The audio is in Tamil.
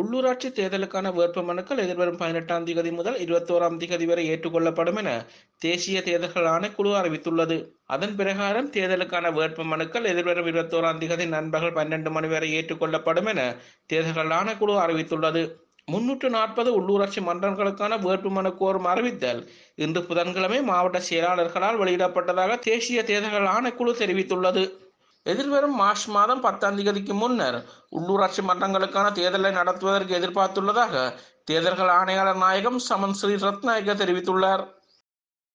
உள்ளூராட்சி தேர்தலுக்கான வேட்பு மனுக்கள் எதிர்வரும் பதினெட்டாம் தேதி முதல் ஓராம் தேதி வரை ஏற்றுக்கொள்ளப்படும் என தேசிய தேர்தல்கள் ஆணைக்குழு அறிவித்துள்ளது அதன் பிரகாரம் தேர்தலுக்கான மனுக்கள் எதிர்வரும் இருபத்தோராம் தேதி நண்பகல் பன்னெண்டு மணி வரை ஏற்றுக்கொள்ளப்படும் என தேர்தல்கள் ஆணைக்குழு அறிவித்துள்ளது முன்னூற்று நாற்பது உள்ளூராட்சி மன்றங்களுக்கான வேட்பு மனு கோரும் அறிவித்தல் இன்று புதன்கிழமை மாவட்ட செயலாளர்களால் வெளியிடப்பட்டதாக தேசிய தேர்தல்கள் ஆணைக்குழு தெரிவித்துள்ளது எதிர்வரும் மார்ச் மாதம் பத்தாம் தேதிக்கு முன்னர் உள்ளூராட்சி மன்றங்களுக்கான தேர்தலை நடத்துவதற்கு எதிர்பார்த்துள்ளதாக தேர்தல்கள் ஆணையாளர் நாயகம் சமன் ஸ்ரீ ரத்நாயக தெரிவித்துள்ளார்